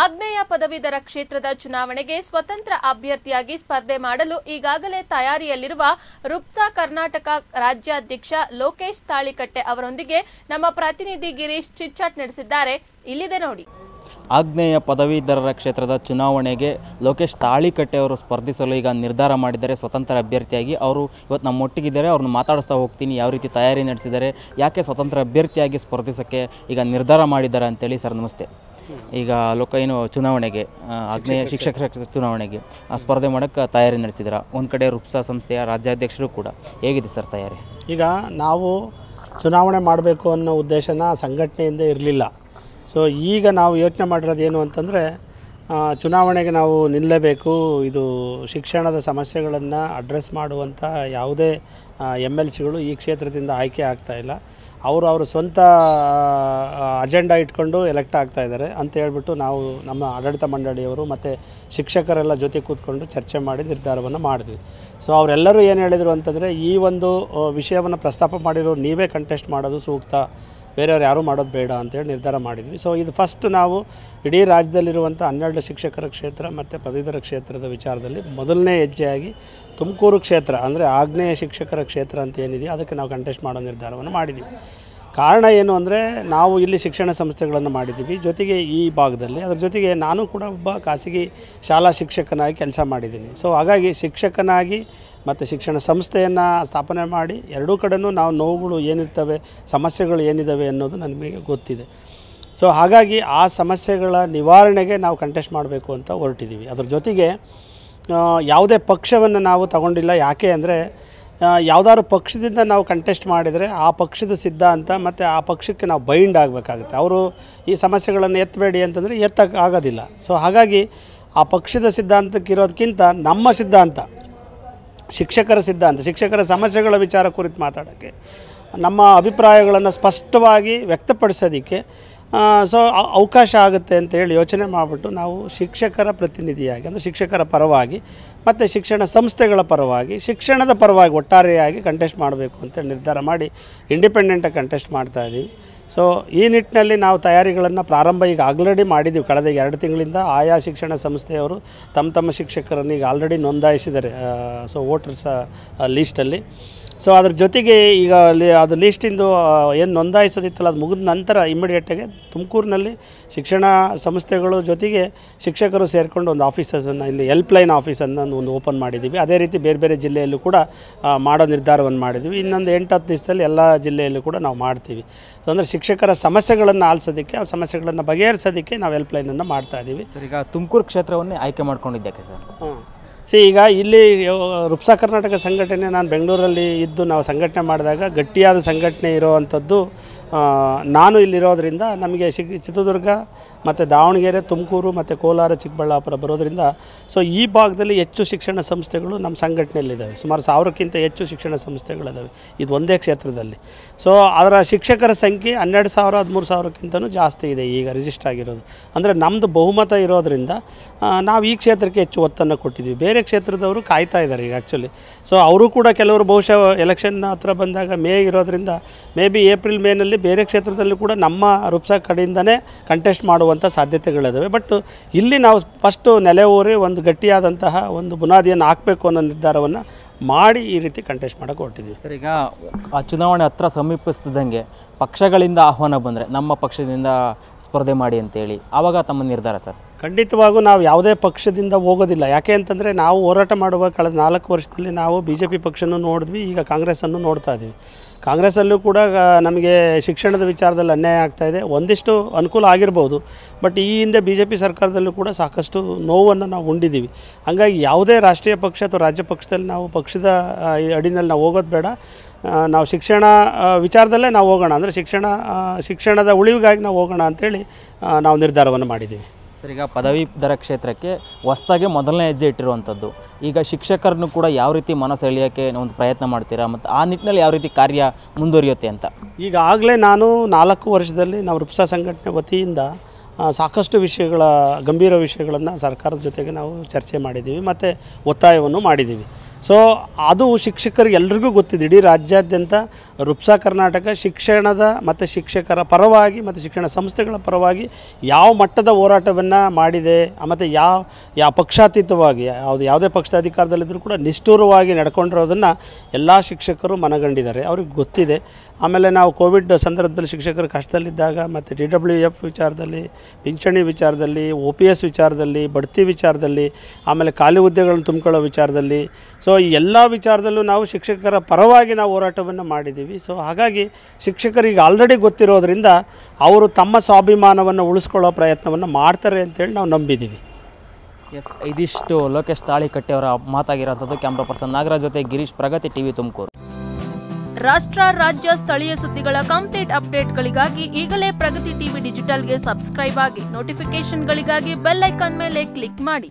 ಆಗ್ನೇಯ ಪದವೀಧರ ಕ್ಷೇತ್ರದ ಚುನಾವಣೆಗೆ ಸ್ವತಂತ್ರ ಅಭ್ಯರ್ಥಿಯಾಗಿ ಸ್ಪರ್ಧೆ ಮಾಡಲು ಈಗಾಗಲೇ ತಯಾರಿಯಲ್ಲಿರುವ ರುಪ್ಸಾ ಕರ್ನಾಟಕ ರಾಜ್ಯಾಧ್ಯಕ್ಷ ಲೋಕೇಶ್ ತಾಳಿಕಟ್ಟೆ ಅವರೊಂದಿಗೆ ನಮ್ಮ ಪ್ರತಿನಿಧಿ ಗಿರೀಶ್ ಚಿಚ್ಚಾಟ್ ನಡೆಸಿದ್ದಾರೆ ಇಲ್ಲಿದೆ ನೋಡಿ ಆಗ್ನೇಯ ಪದವೀಧರರ ಕ್ಷೇತ್ರದ ಚುನಾವಣೆಗೆ ಲೋಕೇಶ್ ತಾಳಿಕಟ್ಟೆ ಅವರು ಸ್ಪರ್ಧಿಸಲು ಈಗ ನಿರ್ಧಾರ ಮಾಡಿದ್ದಾರೆ ಸ್ವತಂತ್ರ ಅಭ್ಯರ್ಥಿಯಾಗಿ ಅವರು ಇವತ್ತು ನಮ್ಮ ಅವ್ರನ್ನ ಮಾತಾಡಿಸ್ತಾ ಹೋಗ್ತೀನಿ ಯಾವ ರೀತಿ ತಯಾರಿ ನಡೆಸಿದ್ದಾರೆ ಯಾಕೆ ಸ್ವತಂತ್ರ ಅಭ್ಯರ್ಥಿಯಾಗಿ ಸ್ಪರ್ಧಿಸೋಕ್ಕೆ ಈಗ ನಿರ್ಧಾರ ಮಾಡಿದ್ದಾರೆ ಅಂತೇಳಿ ಸರ್ ನಮಸ್ತೆ ಈಗ ಲೋಕ ಏನು ಚುನಾವಣೆಗೆ ಆಗ್ನೇಯ ಶಿಕ್ಷಕರ ಚುನಾವಣೆಗೆ ಆ ಸ್ಪರ್ಧೆ ಮಾಡೋಕ್ಕೆ ತಯಾರಿ ನಡೆಸಿದ್ರ ಒಂದು ಕಡೆ ರುಪ್ಸಾ ಸಂಸ್ಥೆಯ ರಾಜ್ಯಾಧ್ಯಕ್ಷರು ಕೂಡ ಹೇಗಿದೆ ಸರ್ ತಯಾರಿ ಈಗ ನಾವು ಚುನಾವಣೆ ಮಾಡಬೇಕು ಅನ್ನೋ ಉದ್ದೇಶನ ಸಂಘಟನೆಯಿಂದ ಇರಲಿಲ್ಲ ಸೊ ಈಗ ನಾವು ಯೋಚನೆ ಮಾಡಿರೋದು ಏನು ಅಂತಂದರೆ ಚುನಾವಣೆಗೆ ನಾವು ನಿಲ್ಲಬೇಕು ಇದು ಶಿಕ್ಷಣದ ಸಮಸ್ಯೆಗಳನ್ನು ಅಡ್ರೆಸ್ ಮಾಡುವಂಥ ಯಾವುದೇ ಎಮ್ ಎಲ್ ಸಿಗಳು ಈ ಕ್ಷೇತ್ರದಿಂದ ಆಯ್ಕೆ ಆಗ್ತಾಯಿಲ್ಲ ಅವರು ಅವರು ಸ್ವಂತ ಅಜೆಂಡಾ ಇಟ್ಕೊಂಡು ಎಲೆಕ್ಟ್ ಆಗ್ತಾ ಇದ್ದಾರೆ ಅಂತ ಹೇಳ್ಬಿಟ್ಟು ನಾವು ನಮ್ಮ ಆಡಳಿತ ಮಂಡಳಿಯವರು ಮತ್ತು ಶಿಕ್ಷಕರೆಲ್ಲ ಜೊತೆ ಕೂತ್ಕೊಂಡು ಚರ್ಚೆ ಮಾಡಿ ನಿರ್ಧಾರವನ್ನು ಮಾಡಿದ್ವಿ ಸೊ ಅವರೆಲ್ಲರೂ ಏನು ಹೇಳಿದರು ಅಂತಂದರೆ ಈ ಒಂದು ವಿಷಯವನ್ನು ಪ್ರಸ್ತಾಪ ಮಾಡಿರೋರು ನೀವೇ ಕಂಟೆಸ್ಟ್ ಮಾಡೋದು ಸೂಕ್ತ ಬೇರೆಯವ್ರು ಯಾರೂ ಮಾಡೋದು ಬೇಡ ಅಂತೇಳಿ ನಿರ್ಧಾರ ಮಾಡಿದ್ವಿ ಸೊ ಇದು ಫಸ್ಟ್ ನಾವು ಇಡೀ ರಾಜ್ಯದಲ್ಲಿರುವಂಥ ಹನ್ನೆರಡು ಶಿಕ್ಷಕರ ಕ್ಷೇತ್ರ ಮತ್ತು ಪದವೀಧರ ಕ್ಷೇತ್ರದ ವಿಚಾರದಲ್ಲಿ ಮೊದಲನೇ ಹೆಜ್ಜೆಯಾಗಿ ತುಮಕೂರು ಕ್ಷೇತ್ರ ಅಂದರೆ ಆಗ್ನೇಯ ಶಿಕ್ಷಕರ ಕ್ಷೇತ್ರ ಅಂತ ಏನಿದೆಯೋ ಅದಕ್ಕೆ ನಾವು ಕಂಟೆಸ್ಟ್ ಮಾಡೋ ನಿರ್ಧಾರವನ್ನು ಮಾಡಿದ್ದೀವಿ ಕಾರಣ ಏನು ಅಂದರೆ ನಾವು ಇಲ್ಲಿ ಶಿಕ್ಷಣ ಸಂಸ್ಥೆಗಳನ್ನು ಮಾಡಿದ್ದೀವಿ ಜೊತೆಗೆ ಈ ಭಾಗದಲ್ಲಿ ಅದರ ಜೊತೆಗೆ ನಾನು ಕೂಡ ಒಬ್ಬ ಖಾಸಗಿ ಶಾಲಾ ಶಿಕ್ಷಕನಾಗಿ ಕೆಲಸ ಮಾಡಿದ್ದೀನಿ ಸೊ ಹಾಗಾಗಿ ಶಿಕ್ಷಕನಾಗಿ ಮತ್ತು ಶಿಕ್ಷಣ ಸಂಸ್ಥೆಯನ್ನು ಸ್ಥಾಪನೆ ಮಾಡಿ ಎರಡೂ ಕಡೆಯೂ ನಾವು ನೋವುಗಳು ಏನಿರ್ತವೆ ಸಮಸ್ಯೆಗಳು ಏನಿದ್ದಾವೆ ಅನ್ನೋದು ನಮಗೆ ಗೊತ್ತಿದೆ ಸೊ ಹಾಗಾಗಿ ಆ ಸಮಸ್ಯೆಗಳ ನಿವಾರಣೆಗೆ ನಾವು ಕಂಟೆಸ್ಟ್ ಮಾಡಬೇಕು ಅಂತ ಹೊರಟಿದ್ದೀವಿ ಅದ್ರ ಜೊತೆಗೆ ಯಾವುದೇ ಪಕ್ಷವನ್ನು ನಾವು ತಗೊಂಡಿಲ್ಲ ಯಾಕೆ ಅಂದರೆ ಯಾವುದಾದ್ರು ಪಕ್ಷದಿಂದ ನಾವು ಕಂಟೆಸ್ಟ್ ಮಾಡಿದರೆ ಆ ಪಕ್ಷದ ಸಿದ್ಧಾಂತ ಮತ್ತು ಆ ಪಕ್ಷಕ್ಕೆ ನಾವು ಬೈಂಡ್ ಆಗಬೇಕಾಗುತ್ತೆ ಅವರು ಈ ಸಮಸ್ಯೆಗಳನ್ನು ಎತ್ತಬೇಡಿ ಅಂತಂದರೆ ಎತ್ತಕ್ಕೆ ಆಗೋದಿಲ್ಲ ಸೊ ಹಾಗಾಗಿ ಆ ಪಕ್ಷದ ಸಿದ್ಧಾಂತಕ್ಕಿರೋದಕ್ಕಿಂತ ನಮ್ಮ ಸಿದ್ಧಾಂತ ಶಿಕ್ಷಕರ ಸಿದ್ಧಾಂತ ಶಿಕ್ಷಕರ ಸಮಸ್ಯೆಗಳ ವಿಚಾರ ಕುರಿತು ಮಾತಾಡೋಕ್ಕೆ ನಮ್ಮ ಅಭಿಪ್ರಾಯಗಳನ್ನು ಸ್ಪಷ್ಟವಾಗಿ ವ್ಯಕ್ತಪಡಿಸೋದಕ್ಕೆ ಸೊ ಅವಕಾಶ ಆಗುತ್ತೆ ಅಂತ ಹೇಳಿ ಯೋಚನೆ ಮಾಡಿಬಿಟ್ಟು ನಾವು ಶಿಕ್ಷಕರ ಪ್ರತಿನಿಧಿಯಾಗಿ ಅಂದರೆ ಶಿಕ್ಷಕರ ಪರವಾಗಿ ಮತ್ತು ಶಿಕ್ಷಣ ಸಂಸ್ಥೆಗಳ ಪರವಾಗಿ ಶಿಕ್ಷಣದ ಪರವಾಗಿ ಒಟ್ಟಾರೆಯಾಗಿ ಕಂಟೆಸ್ಟ್ ಮಾಡಬೇಕು ಅಂತ ನಿರ್ಧಾರ ಮಾಡಿ ಇಂಡಿಪೆಂಡೆಂಟಾಗಿ ಕಂಟೆಸ್ಟ್ ಮಾಡ್ತಾ ಇದ್ದೀವಿ ಸೊ ಈ ನಿಟ್ಟಿನಲ್ಲಿ ನಾವು ತಯಾರಿಗಳನ್ನು ಪ್ರಾರಂಭ ಈಗ ಆಲ್ರೆಡಿ ಮಾಡಿದ್ದೀವಿ ಕಳೆದ ಎರಡು ತಿಂಗಳಿಂದ ಆಯಾ ಶಿಕ್ಷಣ ಸಂಸ್ಥೆಯವರು ತಮ್ಮ ತಮ್ಮ ಶಿಕ್ಷಕರನ್ನು ಈಗ ಆಲ್ರೆಡಿ ನೋಂದಾಯಿಸಿದ್ದಾರೆ ಸೊ ವೋಟರ್ಸ್ ಲೀಸ್ಟಲ್ಲಿ ಸೊ ಅದ್ರ ಜೊತೆಗೆ ಈಗ ಅಲ್ಲಿ ಅದು ಲೀಸ್ಟಿಂದು ಏನು ನೋಂದಾಯಿಸೋದಿತ್ತಲ್ಲ ಅದು ಮುಗಿದ ನಂತರ ಇಮ್ಮಿಡಿಯೇಟಾಗಿ ತುಮಕೂರಿನಲ್ಲಿ ಶಿಕ್ಷಣ ಸಂಸ್ಥೆಗಳು ಜೊತೆಗೆ ಶಿಕ್ಷಕರು ಸೇರಿಕೊಂಡು ಒಂದು ಆಫೀಸಸನ್ನು ಇಲ್ಲಿ ಹೆಲ್ಪ್ಲೈನ್ ಆಫೀಸನ್ನು ಒಂದು ಓಪನ್ ಮಾಡಿದ್ದೀವಿ ಅದೇ ರೀತಿ ಬೇರೆ ಬೇರೆ ಜಿಲ್ಲೆಯಲ್ಲೂ ಕೂಡ ಮಾಡೋ ನಿರ್ಧಾರವನ್ನು ಮಾಡಿದ್ದೀವಿ ಇನ್ನೊಂದು ಎಂಟು ಹತ್ತು ದಿವಸದಲ್ಲಿ ಎಲ್ಲ ಜಿಲ್ಲೆಯಲ್ಲೂ ಕೂಡ ನಾವು ಮಾಡ್ತೀವಿ ಸೊ ಅಂದರೆ ಶಿಕ್ಷಕರ ಸಮಸ್ಯೆಗಳನ್ನು ಆಲಿಸೋದಕ್ಕೆ ಆ ಸಮಸ್ಯೆಗಳನ್ನು ಬಗೆಹರಿಸೋದಕ್ಕೆ ನಾವು ಹೆಲ್ಪ್ಲೈನನ್ನು ಮಾಡ್ತಾ ಇದ್ದೀವಿ ಸರ್ ಈಗ ತುಮಕೂರು ಕ್ಷೇತ್ರವನ್ನೇ ಆಯ್ಕೆ ಮಾಡ್ಕೊಂಡಿದ್ದಕ್ಕೆ ಸರ್ ಹಾಂ ಸಿ ಈಗ ಇಲ್ಲಿ ರುಪ್ಸ ಕರ್ನಾಟಕ ಸಂಘಟನೆ ನಾನು ಬೆಂಗಳೂರಲ್ಲಿ ಇದ್ದು ನಾವು ಸಂಘಟನೆ ಮಾಡಿದಾಗ ಗಟ್ಟಿಯಾದ ಸಂಘಟನೆ ಇರೋವಂಥದ್ದು ನಾನು ಇಲ್ಲಿರೋದರಿಂದ ನಮಗೆ ಸಿಗ್ ಚಿತ್ರದುರ್ಗ ಮತ್ತು ದಾವಣಗೆರೆ ತುಮಕೂರು ಮತ್ತು ಕೋಲಾರ ಚಿಕ್ಕಬಳ್ಳಾಪುರ ಬರೋದರಿಂದ ಸೊ ಈ ಭಾಗದಲ್ಲಿ ಹೆಚ್ಚು ಶಿಕ್ಷಣ ಸಂಸ್ಥೆಗಳು ನಮ್ಮ ಸಂಘಟನೆಯಲ್ಲಿದ್ದಾವೆ ಸುಮಾರು ಸಾವಿರಕ್ಕಿಂತ ಹೆಚ್ಚು ಶಿಕ್ಷಣ ಸಂಸ್ಥೆಗಳಿದ್ದಾವೆ ಇದು ಒಂದೇ ಕ್ಷೇತ್ರದಲ್ಲಿ ಸೊ ಅದರ ಶಿಕ್ಷಕರ ಸಂಖ್ಯೆ ಹನ್ನೆರಡು ಸಾವಿರ ಹದಿಮೂರು ಸಾವಿರಕ್ಕಿಂತಲೂ ಜಾಸ್ತಿ ಇದೆ ಈಗ ರಿಜಿಸ್ಟರ್ ಆಗಿರೋದು ಅಂದರೆ ನಮ್ಮದು ಬಹುಮತ ಇರೋದರಿಂದ ನಾವು ಈ ಕ್ಷೇತ್ರಕ್ಕೆ ಹೆಚ್ಚು ಒತ್ತನ್ನು ಕೊಟ್ಟಿದ್ದೀವಿ ಬೇರೆ ಕ್ಷೇತ್ರದವರು ಕಾಯ್ತಾ ಇದ್ದಾರೆ ಈಗ ಆ್ಯಕ್ಚುಲಿ ಸೊ ಅವರು ಕೂಡ ಕೆಲವರು ಬಹುಶಃ ಎಲೆಕ್ಷನ್ ಹತ್ರ ಬಂದಾಗ ಮೇ ಇರೋದರಿಂದ ಮೇ ಬಿ ಏಪ್ರಿಲ್ ಮೇನಲ್ಲಿ ಬೇರೆ ಕ್ಷೇತ್ರದಲ್ಲೂ ಕೂಡ ನಮ್ಮ ರುಪ್ಸಾ ಕಡೆಯಿಂದನೇ ಕಂಟೆಸ್ಟ್ ಮಾಡುವಂಥ ಸಾಧ್ಯತೆಗಳಿದ್ದಾವೆ ಬಟ್ ಇಲ್ಲಿ ನಾವು ಫಸ್ಟು ನೆಲೆ ಊರಿ ಒಂದು ಗಟ್ಟಿಯಾದಂತಹ ಒಂದು ಬುನಾದಿಯನ್ನು ಹಾಕಬೇಕು ಅನ್ನೋ ನಿರ್ಧಾರವನ್ನು ಮಾಡಿ ಈ ರೀತಿ ಕಂಟೆಸ್ಟ್ ಮಾಡೋಕೆ ಹೊರಟಿದ್ದೀವಿ ಸರ್ ಈಗ ಆ ಚುನಾವಣೆ ಹತ್ರ ಸಮೀಪಿಸ್ತಿದ್ದಂಗೆ ಪಕ್ಷಗಳಿಂದ ಆಹ್ವಾನ ಬಂದರೆ ನಮ್ಮ ಪಕ್ಷದಿಂದ ಸ್ಪರ್ಧೆ ಮಾಡಿ ಅಂತೇಳಿ ಆವಾಗ ತಮ್ಮ ನಿರ್ಧಾರ ಸರ್ ಖಂಡಿತವಾಗೂ ನಾವು ಯಾವುದೇ ಪಕ್ಷದಿಂದ ಹೋಗೋದಿಲ್ಲ ಯಾಕೆ ಅಂತಂದರೆ ನಾವು ಹೋರಾಟ ಮಾಡುವ ಕಳೆದ ನಾಲ್ಕು ವರ್ಷದಲ್ಲಿ ನಾವು ಬಿ ಜೆ ಪಿ ಪಕ್ಷನೂ ನೋಡಿದ್ವಿ ಈಗ ಕಾಂಗ್ರೆಸ್ಸನ್ನು ನೋಡ್ತಾ ಇದ್ದೀವಿ ಕಾಂಗ್ರೆಸ್ಸಲ್ಲೂ ಕೂಡ ನಮಗೆ ಶಿಕ್ಷಣದ ವಿಚಾರದಲ್ಲಿ ಅನ್ಯಾಯ ಆಗ್ತಾ ಇದೆ ಒಂದಿಷ್ಟು ಅನುಕೂಲ ಆಗಿರ್ಬೋದು ಬಟ್ ಈ ಹಿಂದೆ ಬಿ ಜೆ ಪಿ ಸರ್ಕಾರದಲ್ಲೂ ಕೂಡ ಸಾಕಷ್ಟು ನೋವನ್ನು ನಾವು ಉಂಡಿದ್ದೀವಿ ಹಂಗಾಗಿ ಯಾವುದೇ ರಾಷ್ಟ್ರೀಯ ಪಕ್ಷ ಅಥವಾ ರಾಜ್ಯ ಪಕ್ಷದಲ್ಲಿ ನಾವು ಪಕ್ಷದ ಅಡಿನಲ್ಲಿ ನಾವು ಹೋಗೋದು ಬೇಡ ನಾವು ಶಿಕ್ಷಣ ವಿಚಾರದಲ್ಲೇ ನಾವು ಹೋಗೋಣ ಅಂದರೆ ಶಿಕ್ಷಣ ಶಿಕ್ಷಣದ ಉಳಿವಿಗಾಗಿ ನಾವು ಹೋಗೋಣ ಅಂಥೇಳಿ ನಾವು ನಿರ್ಧಾರವನ್ನು ಮಾಡಿದ್ದೀವಿ ಸರ್ ಈಗ ಪದವೀಧರ ಕ್ಷೇತ್ರಕ್ಕೆ ಹೊಸ್ದಾಗೆ ಮೊದಲನೇ ಹೆಜ್ಜೆ ಇಟ್ಟಿರುವಂಥದ್ದು ಈಗ ಶಿಕ್ಷಕರನ್ನು ಕೂಡ ಯಾವ ರೀತಿ ಮನಸ್ಸು ಎಳೆಯೋಕ್ಕೆ ಒಂದು ಪ್ರಯತ್ನ ಮಾಡ್ತೀರಾ ಮತ್ತು ಆ ನಿಟ್ಟಿನಲ್ಲಿ ಯಾವ ರೀತಿ ಕಾರ್ಯ ಮುಂದುವರಿಯುತ್ತೆ ಅಂತ ಈಗಾಗಲೇ ನಾನು ನಾಲ್ಕು ವರ್ಷದಲ್ಲಿ ನಾವು ರುಪ್ಸಾ ಸಂಘಟನೆ ವತಿಯಿಂದ ಸಾಕಷ್ಟು ವಿಷಯಗಳ ಗಂಭೀರ ವಿಷಯಗಳನ್ನು ಸರ್ಕಾರದ ಜೊತೆಗೆ ನಾವು ಚರ್ಚೆ ಮಾಡಿದ್ದೀವಿ ಮತ್ತು ಒತ್ತಾಯವನ್ನು ಮಾಡಿದ್ದೀವಿ ಸೊ ಅದು ಶಿಕ್ಷಕರಿಗೆ ಎಲ್ರಿಗೂ ಗೊತ್ತಿದೆ ಇಡೀ ರಾಜ್ಯಾದ್ಯಂತ ರುಪ್ಸಾ ಕರ್ನಾಟಕ ಶಿಕ್ಷಣದ ಮತ್ತು ಶಿಕ್ಷಕರ ಪರವಾಗಿ ಮತ್ತು ಶಿಕ್ಷಣ ಸಂಸ್ಥೆಗಳ ಪರವಾಗಿ ಯಾವ ಮಟ್ಟದ ಹೋರಾಟವನ್ನು ಮಾಡಿದೆ ಮತ್ತು ಯಾವ ಯಾವ ಪಕ್ಷಾತೀತವಾಗಿ ಯಾವುದು ಯಾವುದೇ ಪಕ್ಷದ ಅಧಿಕಾರದಲ್ಲಿದ್ದರೂ ಕೂಡ ನಿಷ್ಠೂರವಾಗಿ ನಡ್ಕೊಂಡಿರೋದನ್ನು ಎಲ್ಲ ಶಿಕ್ಷಕರು ಮನಗಂಡಿದ್ದಾರೆ ಅವ್ರಿಗೆ ಗೊತ್ತಿದೆ ಆಮೇಲೆ ನಾವು ಕೋವಿಡ್ ಸಂದರ್ಭದಲ್ಲಿ ಶಿಕ್ಷಕರು ಕಷ್ಟದಲ್ಲಿದ್ದಾಗ ಮತ್ತು ಡಿ ಡಬ್ಲ್ಯೂ ಎಫ್ ವಿಚಾರದಲ್ಲಿ ಪಿಂಚಣಿ ವಿಚಾರದಲ್ಲಿ ಒ ಪಿ ಎಸ್ ವಿಚಾರದಲ್ಲಿ ಬಡ್ತಿ ವಿಚಾರದಲ್ಲಿ ಆಮೇಲೆ ಖಾಲಿ ಹುದ್ದೆಗಳನ್ನು ತುಂಬಿಕೊಳ್ಳೋ ವಿಚಾರದಲ್ಲಿ ಸೊ ಸೊ ಈ ಎಲ್ಲ ವಿಚಾರದಲ್ಲೂ ನಾವು ಶಿಕ್ಷಕರ ಪರವಾಗಿ ನಾವು ಹೋರಾಟವನ್ನು ಮಾಡಿದ್ದೀವಿ ಸೊ ಹಾಗಾಗಿ ಶಿಕ್ಷಕರಿಗೆ ಆಲ್ರೆಡಿ ಗೊತ್ತಿರೋದ್ರಿಂದ ಅವರು ತಮ್ಮ ಸ್ವಾಭಿಮಾನವನ್ನು ಉಳಿಸ್ಕೊಳ್ಳೋ ಪ್ರಯತ್ನವನ್ನು ಮಾಡ್ತಾರೆ ಅಂತೇಳಿ ನಾವು ನಂಬಿದ್ದೀವಿ ಎಸ್ ಇದಿಷ್ಟು ಲೋಕೇಶ್ ತಾಳಿ ಅವರ ಮಾತಾಗಿರೋಂಥದ್ದು ಕ್ಯಾಮ್ರಾ ಪರ್ಸನ್ ನಾಗರಾಜ್ ಜೊತೆ ಗಿರೀಶ್ ಪ್ರಗತಿ ಟಿವಿ ತುಮಕೂರು ರಾಷ್ಟ್ರ ರಾಜ್ಯ ಸ್ಥಳೀಯ ಸುದ್ದಿಗಳ ಕಂಪ್ಲೀಟ್ ಅಪ್ಡೇಟ್ಗಳಿಗಾಗಿ ಈಗಲೇ ಪ್ರಗತಿ ಟಿವಿ ಡಿಜಿಟಲ್ಗೆ ಸಬ್ಸ್ಕ್ರೈಬ್ ಆಗಿ ನೋಟಿಫಿಕೇಶನ್ಗಳಿಗಾಗಿ ಬೆಲ್ ಐಕಾನ್ ಮೇಲೆ ಕ್ಲಿಕ್ ಮಾಡಿ